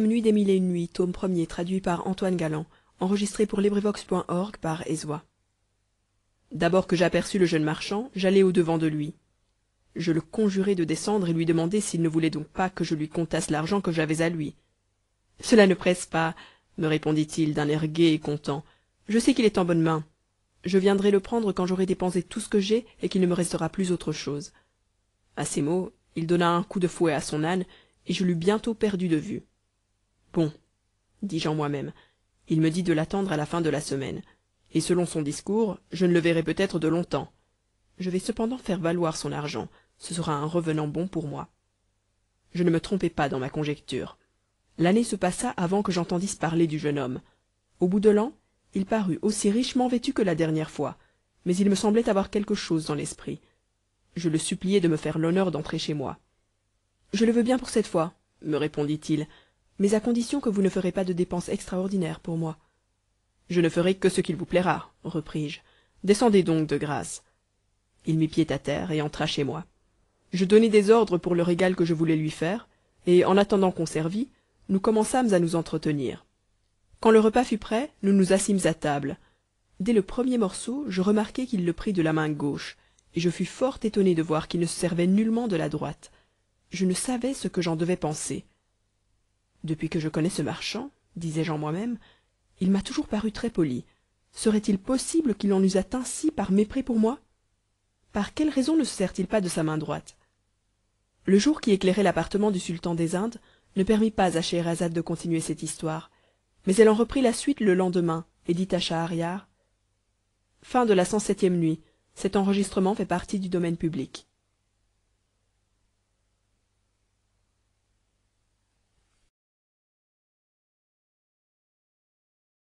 nuit d'abord que j'aperçus le jeune marchand j'allai au-devant de lui je le conjurai de descendre et lui demandai s'il ne voulait donc pas que je lui comptasse l'argent que j'avais à lui cela ne presse pas me répondit-il d'un air gai et content je sais qu'il est en bonne main. je viendrai le prendre quand j'aurai dépensé tout ce que j'ai et qu'il ne me restera plus autre chose à ces mots il donna un coup de fouet à son âne et je l'eus bientôt perdu de vue bon dis-je en moi-même il me dit de l'attendre à la fin de la semaine et selon son discours je ne le verrai peut-être de longtemps je vais cependant faire valoir son argent ce sera un revenant bon pour moi je ne me trompais pas dans ma conjecture l'année se passa avant que j'entendisse parler du jeune homme au bout de l'an il parut aussi richement vêtu que la dernière fois mais il me semblait avoir quelque chose dans l'esprit je le suppliai de me faire l'honneur d'entrer chez moi je le veux bien pour cette fois me répondit-il mais à condition que vous ne ferez pas de dépenses extraordinaires pour moi je ne ferai que ce qu'il vous plaira repris-je descendez donc de grâce il mit pied à terre et entra chez moi je donnai des ordres pour le régal que je voulais lui faire et en attendant qu'on servît nous commençâmes à nous entretenir quand le repas fut prêt nous nous assîmes à table dès le premier morceau je remarquai qu'il le prit de la main gauche et je fus fort étonné de voir qu'il ne se servait nullement de la droite je ne savais ce que j'en devais penser depuis que je connais ce marchand disais-je en moi-même il m'a toujours paru très poli serait-il possible qu'il en usât ainsi par mépris pour moi par quelle raison ne se sert-il pas de sa main droite le jour qui éclairait l'appartement du sultan des indes ne permit pas à scheherazade de continuer cette histoire mais elle en reprit la suite le lendemain et dit à schahriar septième nuit